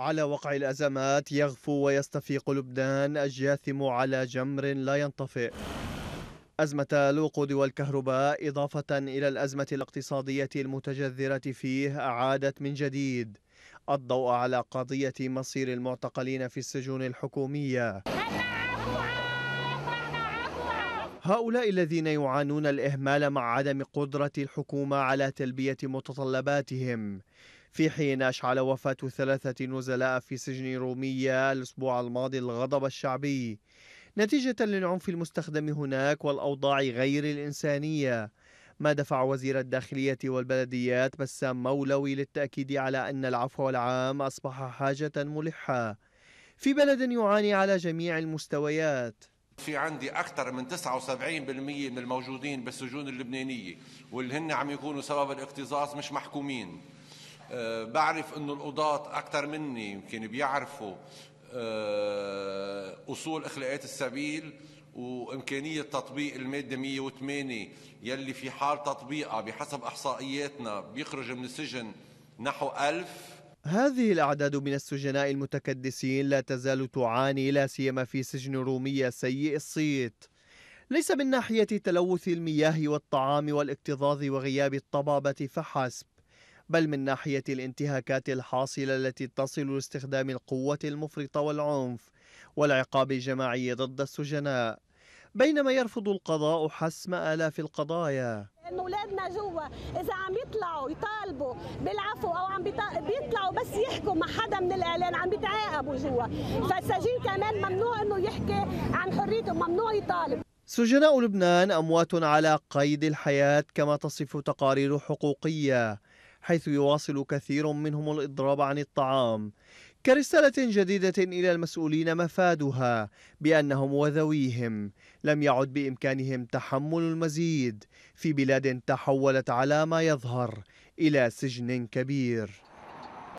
على وقع الأزمات يغفو ويستفيق لبنان الجاثم على جمر لا ينطفئ أزمة الوقود والكهرباء إضافة إلى الأزمة الاقتصادية المتجذرة فيه أعادت من جديد الضوء على قضية مصير المعتقلين في السجون الحكومية هؤلاء الذين يعانون الإهمال مع عدم قدرة الحكومة على تلبية متطلباتهم في حين أشعل وفاة ثلاثة نزلاء في سجن رومية الأسبوع الماضي الغضب الشعبي نتيجة للعنف المستخدم هناك والأوضاع غير الإنسانية ما دفع وزير الداخلية والبلديات بسام مولوي للتأكيد على أن العفو العام أصبح حاجة ملحة في بلد يعاني على جميع المستويات في عندي أكثر من 79% من الموجودين بالسجون اللبنانية واللي هن عم يكونوا سبب الاكتظاظ مش محكومين آه، بعرف انه القضاة اكثر مني يمكن بيعرفوا آه، اصول اخلاقيات السبيل وامكانيه تطبيق الماده 108 يلي في حال تطبيقها بحسب احصائياتنا بيخرج من السجن نحو 1000 هذه الأعداد من السجناء المتكدسين لا تزال تعاني لا سيما في سجن رومية سيء الصيت ليس من ناحية تلوث المياه والطعام والاكتظاظ وغياب الطبابة فحسب بل من ناحية الانتهاكات الحاصلة التي تصل لاستخدام القوة المفرطة والعنف والعقاب الجماعي ضد السجناء بينما يرفض القضاء حسم آلاف القضايا انه اولادنا جوا اذا عم يطلعوا يطالبوا بالعفو او عم بيطلعوا بس يحكوا مع حدا من الاعلان عم بيتعاقبوا جوا فالسجين كمان ممنوع انه يحكي عن حريته ممنوع يطالب سجناء لبنان اموات على قيد الحياه كما تصف تقارير حقوقيه حيث يواصل كثير منهم الإضراب عن الطعام كرسالة جديدة إلى المسؤولين مفادها بأنهم وذويهم لم يعد بإمكانهم تحمل المزيد في بلاد تحولت على ما يظهر إلى سجن كبير